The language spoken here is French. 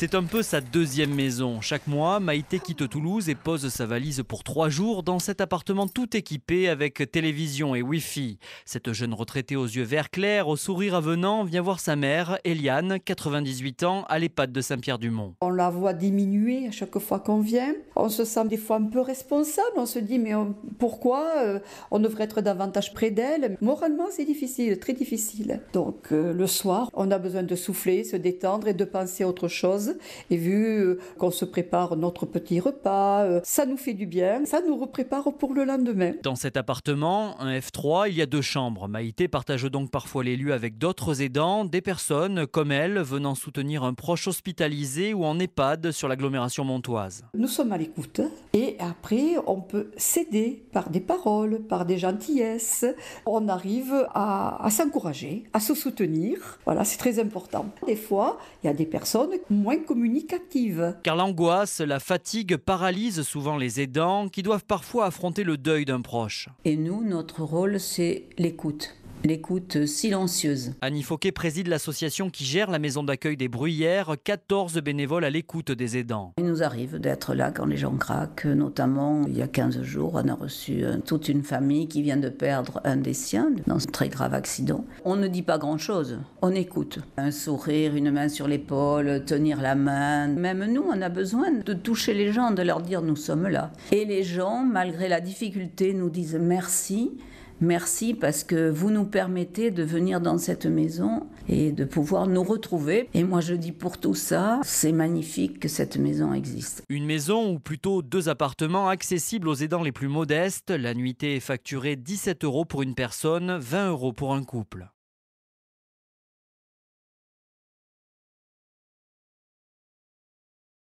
C'est un peu sa deuxième maison. Chaque mois, Maïté quitte Toulouse et pose sa valise pour trois jours dans cet appartement tout équipé avec télévision et Wi-Fi. Cette jeune retraitée aux yeux verts clairs, au sourire avenant, vient voir sa mère, Eliane, 98 ans, à l'EHPAD de Saint-Pierre-du-Mont. On la voit diminuer à chaque fois qu'on vient. On se sent des fois un peu responsable. On se dit, mais euh, pourquoi euh, on devrait être davantage près d'elle Moralement, c'est difficile, très difficile. Donc, euh, le soir, on a besoin de souffler, se détendre et de penser à autre chose et vu euh, qu'on se prépare notre petit repas, euh, ça nous fait du bien, ça nous reprépare pour le lendemain. Dans cet appartement, un F3, il y a deux chambres. Maïté partage donc parfois les lieux avec d'autres aidants, des personnes comme elle venant soutenir un proche hospitalisé ou en EHPAD sur l'agglomération montoise. Nous sommes à l'écoute et après on peut s'aider par des paroles, par des gentillesses. On arrive à, à s'encourager, à se soutenir. Voilà, c'est très important. Des fois, il y a des personnes moins communicative. Car l'angoisse, la fatigue paralysent souvent les aidants qui doivent parfois affronter le deuil d'un proche. Et nous, notre rôle, c'est l'écoute l'écoute silencieuse. Annie Fauquet préside l'association qui gère la maison d'accueil des Bruyères, 14 bénévoles à l'écoute des aidants. Il nous arrive d'être là quand les gens craquent, notamment il y a 15 jours, on a reçu euh, toute une famille qui vient de perdre un des siens dans un très grave accident. On ne dit pas grand-chose, on écoute. Un sourire, une main sur l'épaule, tenir la main. Même nous, on a besoin de toucher les gens, de leur dire nous sommes là. Et les gens, malgré la difficulté, nous disent merci. Merci parce que vous nous permettez de venir dans cette maison et de pouvoir nous retrouver. Et moi je dis pour tout ça, c'est magnifique que cette maison existe. Une maison ou plutôt deux appartements accessibles aux aidants les plus modestes. La nuitée est facturée 17 euros pour une personne, 20 euros pour un couple.